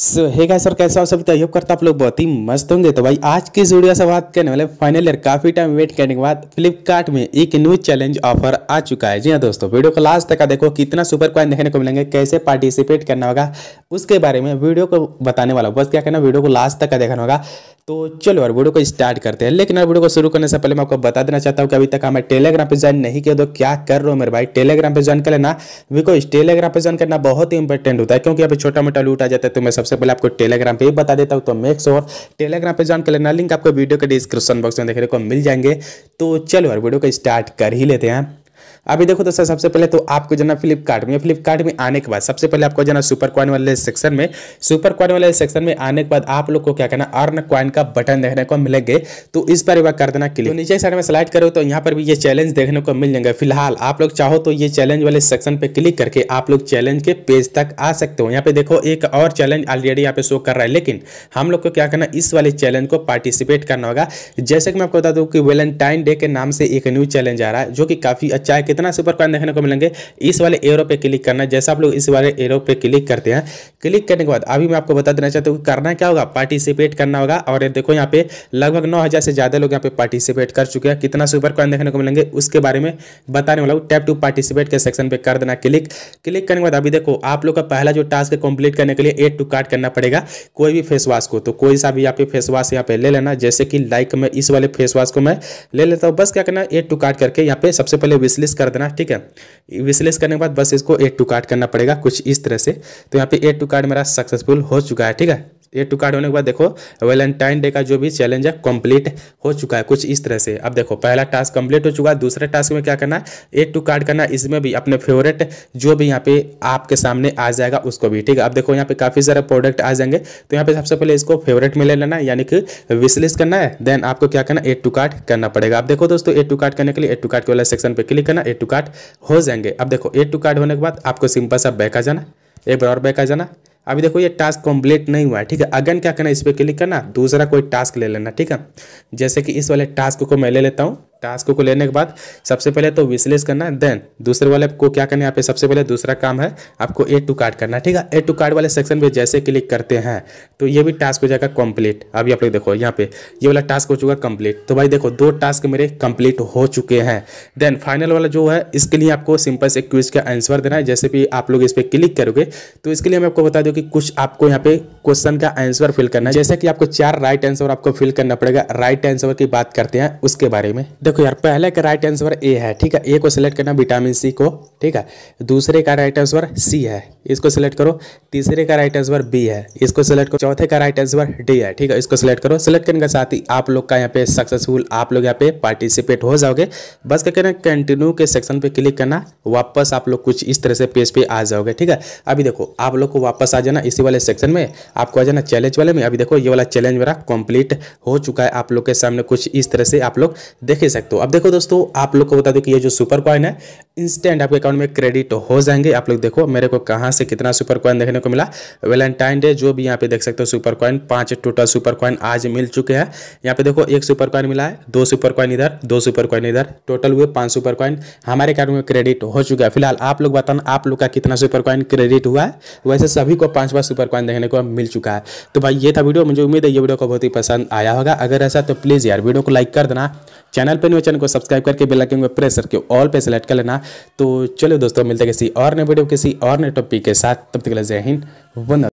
सो hey guys और कैसे हो सब तो योग करता आप लोग बहुत ही मस्त होंगे तो भाई आज की वीडियो से बात करने वाले फाइनल ईयर काफ़ी टाइम वेट करने के बाद फ्लिपकार्ट में एक न्यू चैलेंज ऑफर आ चुका है जी हाँ दोस्तों वीडियो को लास्ट तक का देखो कितना सुपर क्वाइन देखने को मिलेंगे कैसे पार्टिसिपेट करना होगा उसके बारे में वीडियो को बताने वाला बस क्या करना वीडियो को लास्ट तक का देखना होगा तो चलो और वीडियो को स्टार्ट करते हैं लेकिन यार वीडियो को शुरू करने से पहले मैं आपको बता देना चाहता हूँ कि अभी तक हमें टेलीग्राम पे ज्वाइन नहीं किया तो क्या कर रहे हो मेरे भाई टेलीग्राम पे ज्वाइन कर लेना बिकॉज टेलीग्राम पे ज्वाइन करना बहुत ही इंपॉर्टेंट होता है क्योंकि अभी छोटा मोटा लूट आ जाता है तो मैं सबसे पहले आपको टेलीग्राम पे बता देता हूँ तो मेक और टेलीग्राम पे ज्वाइन कर लेना लिंक आपको वीडियो के डिस्क्रिप्शन बॉक्स में देखने को मिल जाएंगे तो चलो यार वीडियो को स्टार्ट कर ही लेते हैं अभी देखो दोस्तों सबसे पहले तो आपको जाना फ्लिपकार्ट में फ्लिपकार्ट में आने के बाद सबसे पहले आपको जाना सुपर क्वाइन वाले सेक्शन में सुपर क्वाइन वाले सेक्शन में आने के बाद आप लोग को क्या करना अर्न क्वाइन का बटन देखने को मिलेंगे तो इस पर एक कर देना क्लिक तो नीचे साइड में स्लाइड करो तो यहाँ पर भी ये चैलेंज देखने को मिल जाएंगे फिलहाल आप लोग चाहो तो ये चैलेंज वाले सेक्शन पर क्लिक करके आप लोग चैलेंज के पेज तक आ सकते हो यहाँ पे देखो एक और चैलेंज ऑलरेडी यहाँ पे शो कर रहा है लेकिन हम लोग को क्या करना इस वाले चैलेंज को पार्टिसिपेट करना होगा जैसे कि मैं आपको बता दूँ कि वेलेंटाइन डे के नाम से एक न्यू चैलेंज आ रहा है जो कि काफ़ी अच्छा चाहे कितना सुपर कॉइन देखने को मिलेंगे इस वाले एरो पे क्लिक करना है जैसा आप लोग इस वाले एरो पे क्लिक करते हैं क्लिक करने के बाद अभी मैं आपको बता देना चाहता हूँ करना क्या होगा पार्टिसिपेट करना होगा और देखो यहाँ पे लगभग नौ हज़ार से ज़्यादा लोग यहाँ पे पार्टिसिपेट कर चुके हैं कितना सुपर कॉइन देखने को मिलेंगे उसके बारे में बताने वाला टैप टू पार्टिसिपेट के सेक्शन पे कर देना क्लिक क्लिक करने के बाद अभी देखो आप लोग का पहला जो टास्क है कंप्लीट करने के लिए एड टू कार्ड करना पड़ेगा कोई भी फेस वॉश को तो कोई सा भी यहाँ पे फेस वॉश यहाँ पे ले लेना जैसे कि लाइक में इस वाले फेस वॉश को मैं ले लेता हूँ बस क्या करना एड टू कार्ड करके यहाँ पे सबसे पहले विश विशलेस कर देना ठीक है विशलेस करने के बाद बस इसको ए टू कार्ड करना पड़ेगा कुछ इस तरह से तो यहाँ पे ए टू कार्ड मेरा सक्सेसफुल हो चुका है ठीक है ये टू कार्ड होने के बाद देखो वैलेंटाइन डे का जो भी चैलेंज है कंप्लीट हो चुका है कुछ इस तरह से अब देखो पहला टास्क कंप्लीट हो चुका है दूसरे टास्क में क्या करना है ए टू कार्ड करना इसमें भी अपने फेवरेट जो भी यहाँ पे आपके सामने आ जाएगा उसको भी ठीक है अब देखो यहाँ पे काफ़ी सारे प्रोडक्ट आ जाएंगे तो यहाँ पे सबसे पहले इसको फेवरेट में ले लेना है यानी कि विशलिस करना है देन आपको क्या करना ए टू कार्ड करना पड़ेगा अब देखो दोस्तों ए टू कार्ड करने के लिए ए टू कार्ड के वाला सेक्शन पर क्लिक करना ए टू कार्ड हो जाएंगे अब देखो ए टू कार्ड होने के बाद आपको सिंपल सा बैक आ जाना एक बार और बैक आ जाना अभी देखो ये टास्क कंप्लीट नहीं हुआ है ठीक है अगेन क्या करना इस पर क्लिक करना दूसरा कोई टास्क ले लेना ठीक है जैसे कि इस वाले टास्क को मैं ले लेता हूँ टास्क को लेने के बाद सबसे पहले तो विश्लेष करना है देन दूसरे वाले को क्या करना है यहाँ पे सबसे पहले दूसरा काम है आपको ए टू कार्ड करना है ठीक है ए टू कार्ड वाले सेक्शन पे जैसे क्लिक करते हैं तो ये भी टास्क हो जाएगा कंप्लीट अभी आप लोग देखो यहाँ पे ये वाला टास्क हो चुका कंप्लीट तो भाई देखो दो टास्क मेरे कंप्लीट हो चुके हैं देन फाइनल वाला जो है इसके लिए आपको सिंपल से क्विज का आंसर देना है जैसे भी आप लोग इस पर क्लिक करोगे तो इसके लिए मैं आपको बता दूँ कि कुछ आपको यहाँ पे क्वेश्चन का आंसर फिल करना है जैसे कि आपको चार राइट आंसर आपको फिल करना पड़ेगा राइट आंसर की बात करते हैं उसके बारे में देखो यार पहले का राइट आंसर ए है ठीक है ए को सिलेक्ट करना विटामिन सी को ठीक है दूसरे का राइट आंसर सी है इसको सिलेक्ट करो तीसरे का राइट आंसर बी है इसको सिलेक्ट करो चौथे का राइट आंसर डी है ठीक है इसको सिलेक्ट करो सिलेक्ट करने के साथ ही आप लोग का यहाँ पे सक्सेसफुल आप लोग यहाँ पे पार्टिसिपेट हो जाओगे बस क्या करना कंटिन्यू के सेक्शन पे क्लिक करना वापस आप लोग कुछ इस तरह से पेज पे आ जाओगे ठीक है अभी देखो आप लोग को वापस आ जाना इसी वाले सेक्शन में आपको आ जाना चैलेंज वाले में अभी देखो ये वाला चैलेंज मेरा कंप्लीट हो चुका है आप लोग के सामने कुछ इस तरह से आप लोग देख सकते सकते हो अब देखो दोस्तों आप लोग को बता दो कि ये जो सुपर कॉइन है इंस्टेंट आपके अकाउंट में क्रेडिट हो जाएंगे आप लोग देखो मेरे को कहाँ से कितना सुपर कॉइन देखने को मिला वेलेंटाइन डे जो भी यहाँ पे देख सकते हो सुपर कॉइन पाँच टोटल सुपर कॉइन आज मिल चुके हैं यहाँ पे देखो एक सुपर कॉइन मिला है दो सुपर कॉइन इधर दो सुपर कॉइन इधर टोटल हुए पाँच सुपर कॉइन हमारे अकाउंट में क्रेडिट हो चुका है फिलहाल आप लोग बताना आप लोग का कितना सुपर कॉइन क्रेडिट हुआ है वैसे सभी को पाँच पाँच सुपर कॉइन देखने को मिल चुका है तो भाई ये था वीडियो मुझे उम्मीद है ये वीडियो को बहुत ही पसंद आया होगा अगर ऐसा तो प्लीज़ यार वीडियो को लाइक कर देना चैनल पर न्यू चैनल को सब्सक्राइब करके बेल आइकन को प्रेस करके ऑल पे सेलेक्ट कर लेना तो चलो दोस्तों मिलते किसी और नए वीडियो किसी और नए टॉपिक के साथ तब तक जय हिंद वंदन